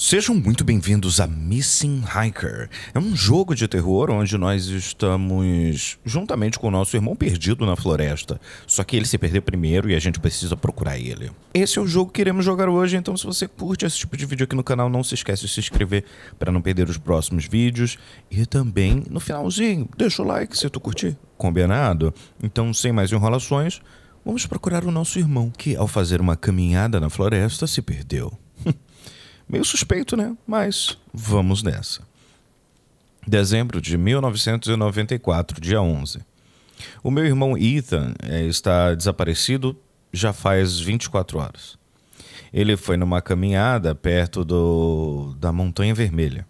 Sejam muito bem-vindos a Missing Hiker. É um jogo de terror onde nós estamos juntamente com o nosso irmão perdido na floresta. Só que ele se perdeu primeiro e a gente precisa procurar ele. Esse é o jogo que iremos jogar hoje, então se você curte esse tipo de vídeo aqui no canal, não se esquece de se inscrever para não perder os próximos vídeos. E também, no finalzinho, deixa o like se tu curtir. Combinado? Então, sem mais enrolações, vamos procurar o nosso irmão que, ao fazer uma caminhada na floresta, se perdeu. Meio suspeito, né? Mas vamos nessa. Dezembro de 1994, dia 11. O meu irmão Ethan é, está desaparecido já faz 24 horas. Ele foi numa caminhada perto do, da Montanha Vermelha.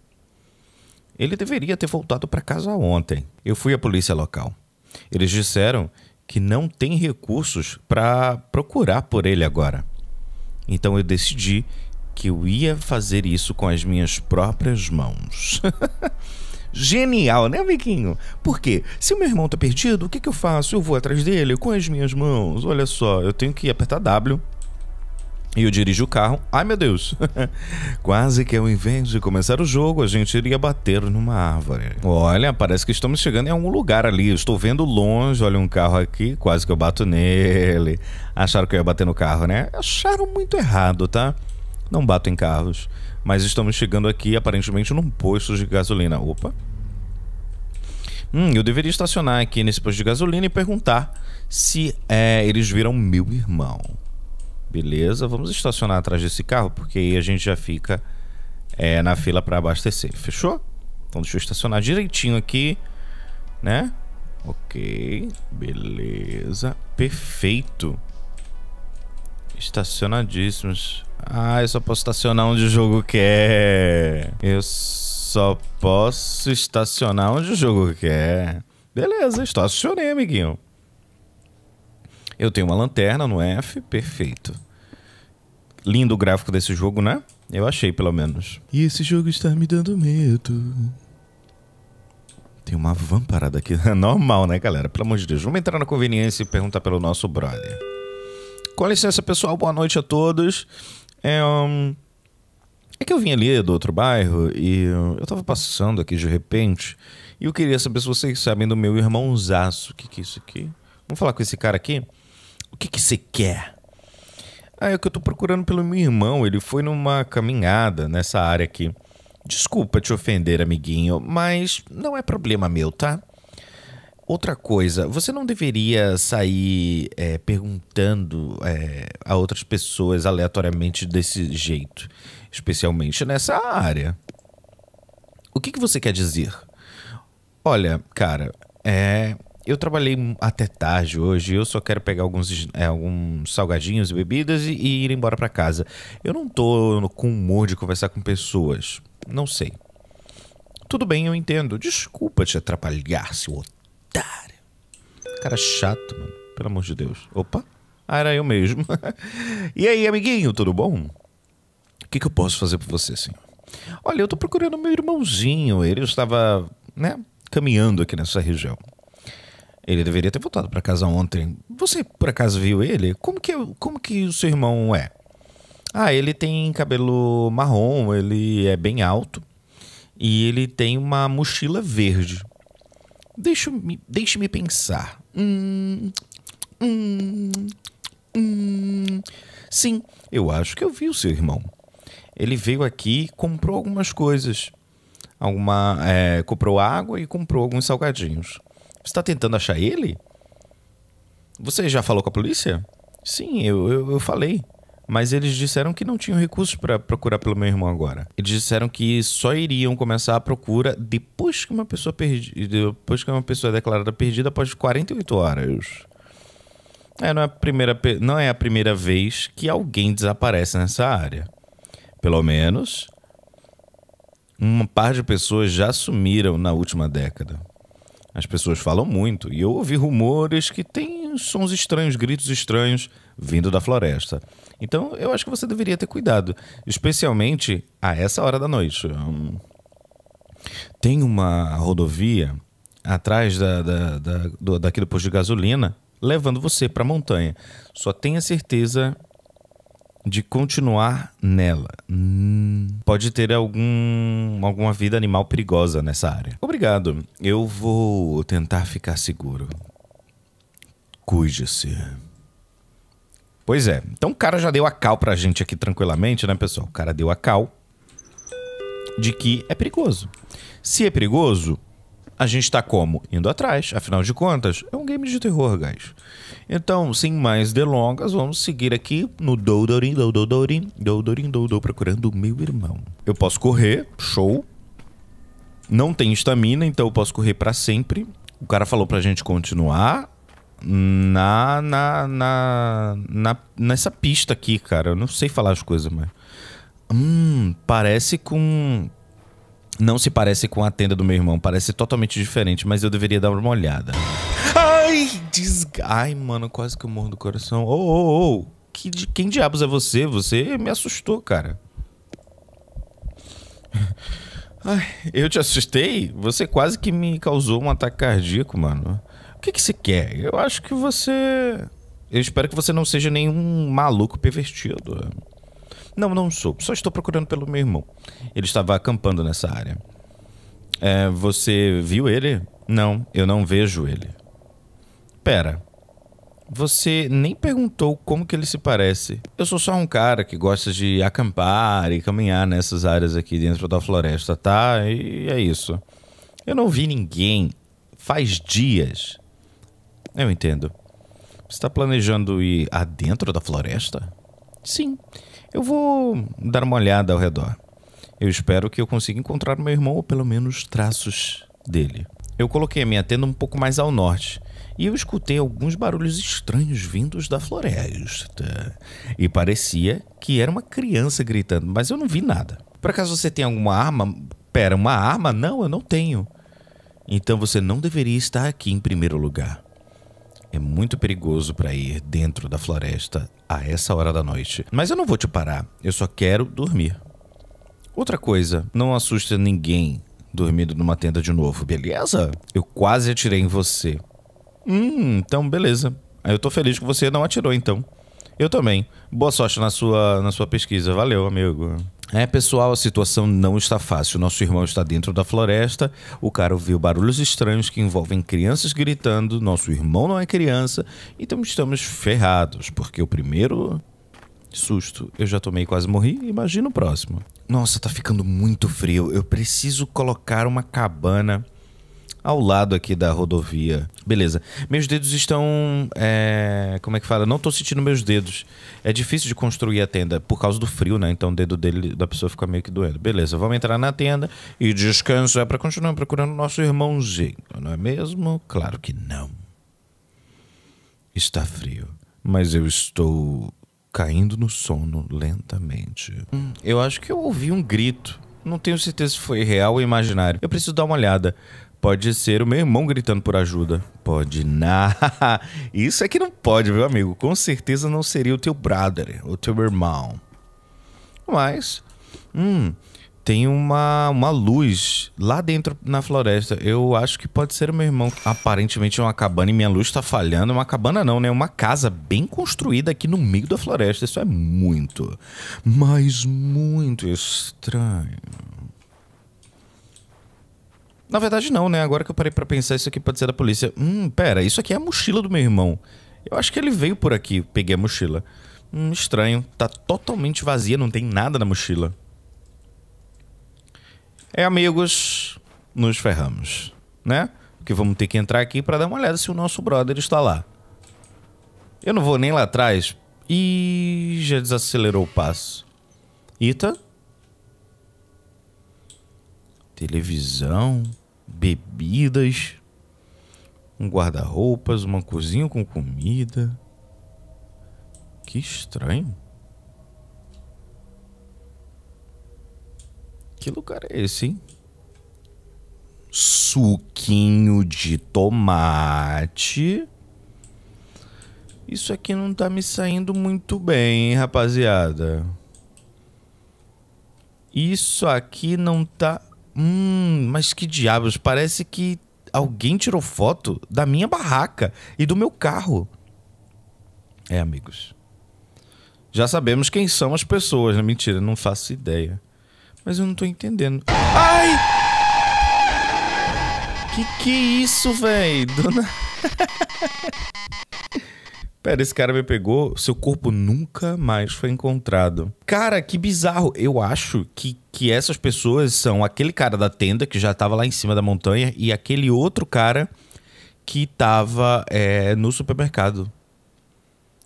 Ele deveria ter voltado para casa ontem. Eu fui à polícia local. Eles disseram que não tem recursos para procurar por ele agora. Então eu decidi que eu ia fazer isso com as minhas próprias mãos. Genial, né, Viquinho? Porque se o meu irmão tá perdido, o que, que eu faço? Eu vou atrás dele com as minhas mãos. Olha só, eu tenho que apertar W. E eu dirijo o carro. Ai meu Deus! Quase que ao invés de começar o jogo, a gente iria bater numa árvore. Olha, parece que estamos chegando em algum lugar ali. estou vendo longe, olha um carro aqui, quase que eu bato nele. Acharam que eu ia bater no carro, né? Acharam muito errado, tá? não bato em carros, mas estamos chegando aqui aparentemente num posto de gasolina. Opa. Hum, eu deveria estacionar aqui nesse posto de gasolina e perguntar se é, eles viram meu irmão. Beleza, vamos estacionar atrás desse carro, porque aí a gente já fica é, na fila para abastecer. Fechou? Então deixa eu estacionar direitinho aqui, né? Ok, beleza, perfeito. Estacionadíssimos. Ah, eu só posso estacionar onde o jogo quer. Eu só posso estacionar onde o jogo quer. Beleza, estacionei, amiguinho. Eu tenho uma lanterna no F, perfeito. Lindo o gráfico desse jogo, né? Eu achei, pelo menos. E esse jogo está me dando medo. Tem uma van parada aqui. Normal, né, galera? Pelo amor de Deus. Vamos entrar na conveniência e perguntar pelo nosso brother. Com licença, pessoal. Boa noite a todos. É, um, é que eu vim ali do outro bairro e eu tava passando aqui de repente e eu queria saber se vocês sabem do meu irmãozaço. O que que é isso aqui? Vamos falar com esse cara aqui? O que que você quer? Ah, é que eu tô procurando pelo meu irmão. Ele foi numa caminhada nessa área aqui. Desculpa te ofender, amiguinho, mas não é problema meu, tá? Outra coisa, você não deveria sair é, perguntando é, a outras pessoas aleatoriamente desse jeito, especialmente nessa área. O que, que você quer dizer? Olha, cara, é, eu trabalhei até tarde hoje. Eu só quero pegar alguns, é, alguns salgadinhos e bebidas e, e ir embora para casa. Eu não tô com humor de conversar com pessoas. Não sei. Tudo bem, eu entendo. Desculpa te atrapalhar, seu otário otário. Cara chato, mano. Pelo amor de Deus. Opa, ah, era eu mesmo. e aí, amiguinho, tudo bom? O que, que eu posso fazer por você, senhor? Olha, eu tô procurando meu irmãozinho. Ele estava, né, caminhando aqui nessa região. Ele deveria ter voltado para casa ontem. Você por acaso viu ele? Como que, como que o seu irmão é? Ah, ele tem cabelo marrom, ele é bem alto e ele tem uma mochila verde. Deixa-me deixa pensar. Hum, hum, hum. Sim, eu acho que eu vi o seu irmão. Ele veio aqui comprou algumas coisas. Alguma, é, comprou água e comprou alguns salgadinhos. Você está tentando achar ele? Você já falou com a polícia? Sim, eu, eu, eu falei mas eles disseram que não tinham recursos para procurar pelo meu irmão agora. Eles disseram que só iriam começar a procura depois que uma pessoa perdida, depois que uma pessoa é declarada perdida após 48 horas. É, não, é a primeira, não é a primeira vez que alguém desaparece nessa área. Pelo menos, um par de pessoas já sumiram na última década. As pessoas falam muito e eu ouvi rumores que tem sons estranhos, gritos estranhos vindo da floresta. Então eu acho que você deveria ter cuidado, especialmente a essa hora da noite. Hum. Tem uma rodovia atrás da, da, da do, daquele posto de gasolina levando você para a montanha. Só tenha certeza de continuar nela. Hum, pode ter algum, alguma vida animal perigosa nessa área. Obrigado. Eu vou tentar ficar seguro. Cuide-se. Pois é. Então o cara já deu a cal pra gente aqui tranquilamente, né, pessoal? O cara deu a cal de que é perigoso. Se é perigoso, a gente tá como? Indo atrás. Afinal de contas, é um game de terror, guys. Então, sem mais delongas, vamos seguir aqui no Doudorin, Doudorin, Doudorin, Doudou, procurando o meu irmão. Eu posso correr, show. Não tem estamina, então eu posso correr para sempre. O cara falou pra gente continuar na, na, na, na, nessa pista aqui, cara. Eu não sei falar as coisas, mas... Hum, parece com não se parece com a tenda do meu irmão, parece totalmente diferente, mas eu deveria dar uma olhada. Ai, desga... Ai, mano, quase que eu morro do coração. Ô, ô, ô, que, quem diabos é você? Você me assustou, cara. Ai, eu te assustei? Você quase que me causou um ataque cardíaco, mano. O que, que você quer? Eu acho que você... Eu espero que você não seja nenhum maluco pervertido. Não, não sou. Só estou procurando pelo meu irmão. Ele estava acampando nessa área. É, você viu ele? Não, eu não vejo ele. Pera. Você nem perguntou como que ele se parece. Eu sou só um cara que gosta de acampar e caminhar nessas áreas aqui dentro da floresta, tá? E é isso. Eu não vi ninguém faz dias. Eu entendo. Você está planejando ir adentro da floresta? Sim. Eu vou dar uma olhada ao redor. Eu espero que eu consiga encontrar meu irmão ou pelo menos traços dele. Eu coloquei a minha tenda um pouco mais ao norte e eu escutei alguns barulhos estranhos vindos da floresta. E parecia que era uma criança gritando, mas eu não vi nada. Por acaso você tem alguma arma? Pera, uma arma? Não, eu não tenho. Então você não deveria estar aqui em primeiro lugar. É muito perigoso para ir dentro da floresta a essa hora da noite. Mas eu não vou te parar, eu só quero dormir. Outra coisa, não assusta ninguém dormindo numa tenda de novo, beleza? Eu quase atirei em você. Hum, então beleza. Eu tô feliz que você não atirou então. Eu também. Boa sorte na sua, na sua pesquisa. Valeu, amigo. É, pessoal, a situação não está fácil. Nosso irmão está dentro da floresta. O cara ouviu barulhos estranhos que envolvem crianças gritando. Nosso irmão não é criança. Então estamos ferrados, porque o primeiro susto eu já tomei quase morri. Imagina o próximo. Nossa, tá ficando muito frio. Eu preciso colocar uma cabana ao lado aqui da rodovia. Beleza. Meus dedos estão. É, como é que fala? Não estou sentindo meus dedos. É difícil de construir a tenda por causa do frio, né? Então o dedo dele, da pessoa fica meio que doendo. Beleza, vamos entrar na tenda e descansar é para continuar procurando nosso irmãozinho, não é mesmo? Claro que não. Está frio, mas eu estou caindo no sono lentamente. Hum, eu acho que eu ouvi um grito. Não tenho certeza se foi real ou imaginário. Eu preciso dar uma olhada. Pode ser o meu irmão gritando por ajuda. Pode nada. Isso é que não pode, meu amigo. Com certeza não seria o teu brother, o teu irmão. Mas, hum, tem uma, uma luz lá dentro na floresta. Eu acho que pode ser o meu irmão. Aparentemente é uma cabana e minha luz tá falhando. Uma cabana não, né? Uma casa bem construída aqui no meio da floresta. Isso é muito, mas muito estranho. Na verdade, não, né? Agora que eu parei para pensar, isso aqui pode ser da polícia. Hum, pera, isso aqui é a mochila do meu irmão. Eu acho que ele veio por aqui, peguei a mochila. Hum, estranho. Tá totalmente vazia, não tem nada na mochila. É, amigos, nos ferramos, né? Porque vamos ter que entrar aqui para dar uma olhada se o nosso brother está lá. Eu não vou nem lá atrás. E já desacelerou o passo. Ita, televisão, bebidas, um guarda-roupas, uma cozinha com comida. Que estranho. Que lugar é esse, hein? Suquinho de tomate. Isso aqui não tá me saindo muito bem, hein, rapaziada. Isso aqui não tá Hum, mas que diabos, parece que alguém tirou foto da minha barraca e do meu carro. É, amigos. Já sabemos quem são as pessoas, né? Mentira, não faço ideia. Mas eu não tô entendendo. Ai! Que que é isso, velho? Dona... Pera, esse cara me pegou, seu corpo nunca mais foi encontrado. Cara, que bizarro. Eu acho que, que essas pessoas são aquele cara da tenda que já tava lá em cima da montanha e aquele outro cara que tava é, no supermercado.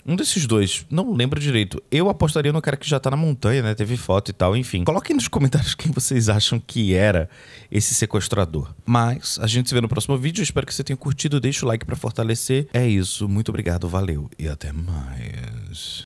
Um desses dois, não lembro direito. Eu apostaria no cara que já tá na montanha, né? Teve foto e tal, enfim. Coloquem nos comentários quem vocês acham que era esse sequestrador. Mas a gente se vê no próximo vídeo. Espero que você tenha curtido. Deixa o like para fortalecer. É isso. Muito obrigado, valeu e até mais.